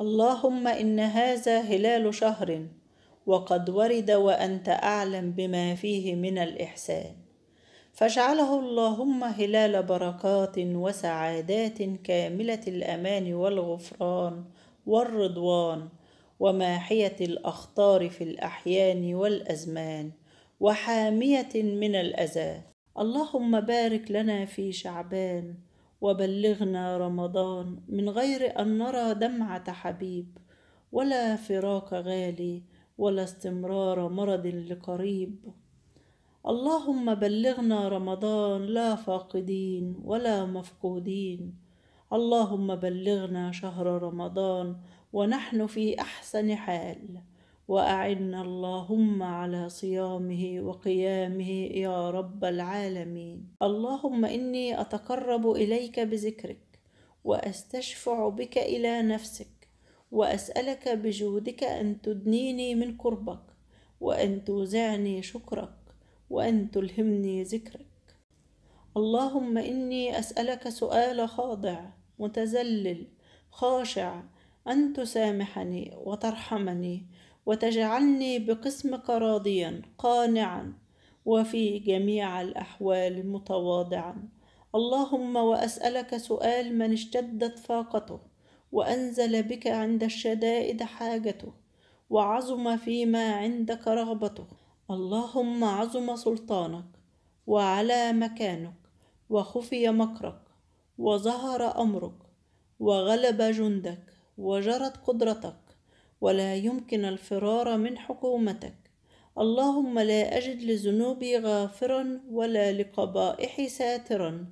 اللهم إن هذا هلال شهر وقد ورد وأنت أعلم بما فيه من الإحسان فاجعله اللهم هلال بركات وسعادات كاملة الأمان والغفران والرضوان وماحية الأخطار في الأحيان والأزمان وحامية من الأذى اللهم بارك لنا في شعبان وبلغنا رمضان من غير أن نرى دمعة حبيب ولا فراق غالي ولا استمرار مرض لقريب اللهم بلغنا رمضان لا فاقدين ولا مفقودين اللهم بلغنا شهر رمضان ونحن في احسن حال واعنا اللهم على صيامه وقيامه يا رب العالمين اللهم اني اتقرب اليك بذكرك واستشفع بك الى نفسك واسالك بجودك ان تدنيني من قربك وان توزعني شكرك وان تلهمني ذكرك اللهم اني اسالك سؤال خاضع متذلل خاشع ان تسامحني وترحمني وتجعلني بقسمك راضيا قانعا وفي جميع الاحوال متواضعا اللهم واسالك سؤال من اشتدت فاقته وانزل بك عند الشدائد حاجته وعظم فيما عندك رغبته اللهم عظم سلطانك وعلى مكانك وخفي مكرك وظهر امرك وغلب جندك وجرت قدرتك ولا يمكن الفرار من حكومتك اللهم لا أجد لذنوبي غافرا ولا لقبائحي ساترا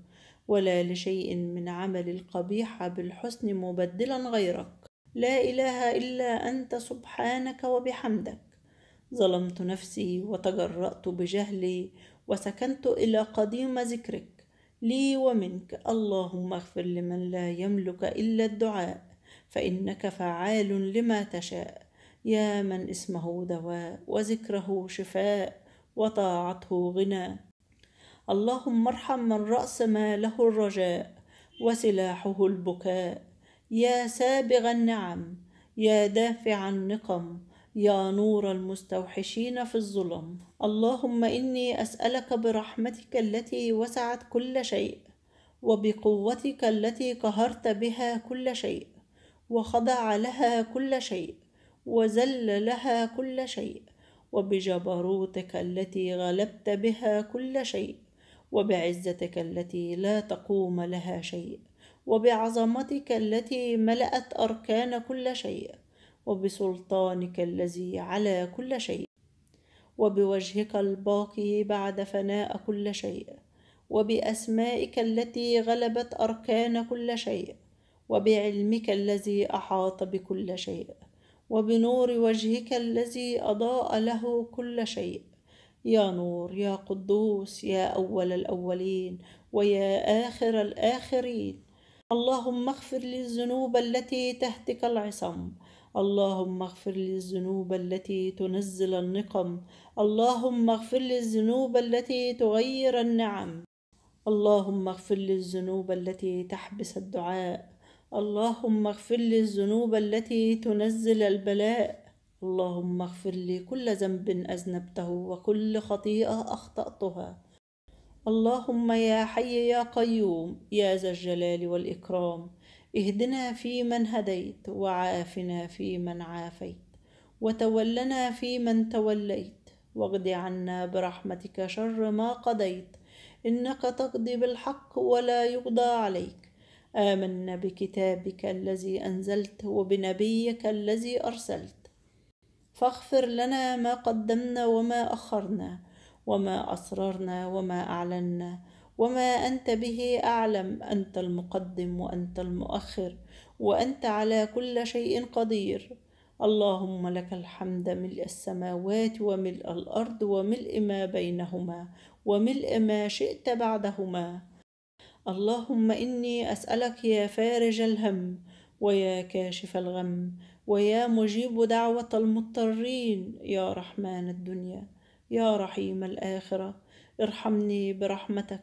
ولا لشيء من عمل القبيح بالحسن مبدلا غيرك لا إله إلا أنت سبحانك وبحمدك ظلمت نفسي وتجرأت بجهلي وسكنت إلى قديم ذكرك لي ومنك اللهم اغفر لمن لا يملك إلا الدعاء فإنك فعال لما تشاء يا من اسمه دواء وذكره شفاء وطاعته غنى اللهم ارحم من رأس ماله الرجاء وسلاحه البكاء يا سابغ النعم يا دافع النقم يا نور المستوحشين في الظلم اللهم اني اسالك برحمتك التي وسعت كل شيء وبقوتك التي قهرت بها كل شيء وخضع لها كل شيء وذل لها كل شيء وبجبروتك التي غلبت بها كل شيء وبعزتك التي لا تقوم لها شيء وبعظمتك التي ملأت أركان كل شيء وبسلطانك الذي على كل شيء وبوجهك الباقي بعد فناء كل شيء وبأسمائك التي غلبت أركان كل شيء وبعلمك الذي احاط بكل شيء وبنور وجهك الذي اضاء له كل شيء يا نور يا قدوس يا اول الاولين ويا اخر الاخرين اللهم اغفر لي الذنوب التي تهتك العصم اللهم اغفر لي الذنوب التي تنزل النقم اللهم اغفر لي الذنوب التي تغير النعم اللهم اغفر لي الذنوب التي تحبس الدعاء اللهم اغفر لي الذنوب التي تنزل البلاء اللهم اغفر لي كل ذنب أذنبته وكل خطيئة أخطأتها اللهم يا حي يا قيوم يا ذا الجلال والإكرام اهدنا فيمن هديت وعافنا فيمن عافيت وتولنا فيمن توليت واغد عنا برحمتك شر ما قضيت إنك تقضي بالحق ولا يقضى عليك آمنا بكتابك الذي أنزلت وبنبيك الذي أرسلت فاغفر لنا ما قدمنا وما أخرنا وما أسررنا وما أعلنا وما أنت به أعلم أنت المقدم وأنت المؤخر وأنت على كل شيء قدير اللهم لك الحمد ملء السماوات وملء الأرض وملء ما بينهما وملء ما شئت بعدهما اللهم إني أسألك يا فارج الهم ويا كاشف الغم ويا مجيب دعوة المضطرين يا رحمن الدنيا يا رحيم الآخرة ارحمني برحمتك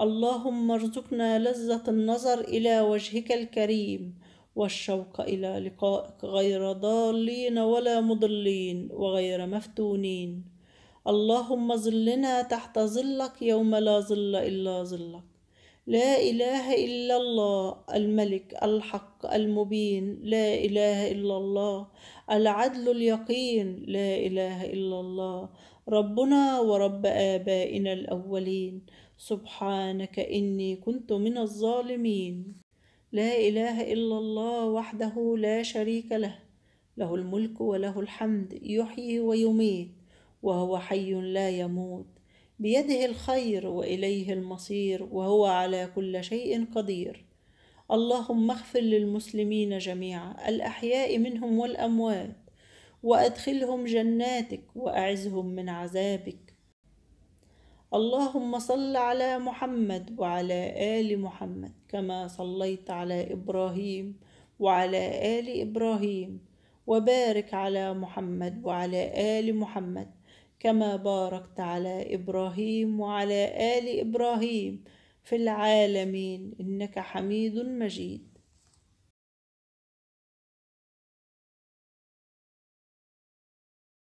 اللهم ارزقنا لذة النظر إلى وجهك الكريم والشوق إلى لقائك غير ضالين ولا مضلين وغير مفتونين اللهم ظلنا تحت ظلك يوم لا ظل إلا ظلك لا إله إلا الله الملك الحق المبين لا إله إلا الله العدل اليقين لا إله إلا الله ربنا ورب آبائنا الأولين سبحانك إني كنت من الظالمين لا إله إلا الله وحده لا شريك له له الملك وله الحمد يحيي ويميت وهو حي لا يموت بيده الخير واليه المصير وهو على كل شيء قدير اللهم اغفر للمسلمين جميعا الاحياء منهم والاموات وادخلهم جناتك واعزهم من عذابك اللهم صل على محمد وعلى ال محمد كما صليت على ابراهيم وعلى ال ابراهيم وبارك على محمد وعلى ال محمد كما باركت على ابراهيم وعلى ال ابراهيم في العالمين انك حميد مجيد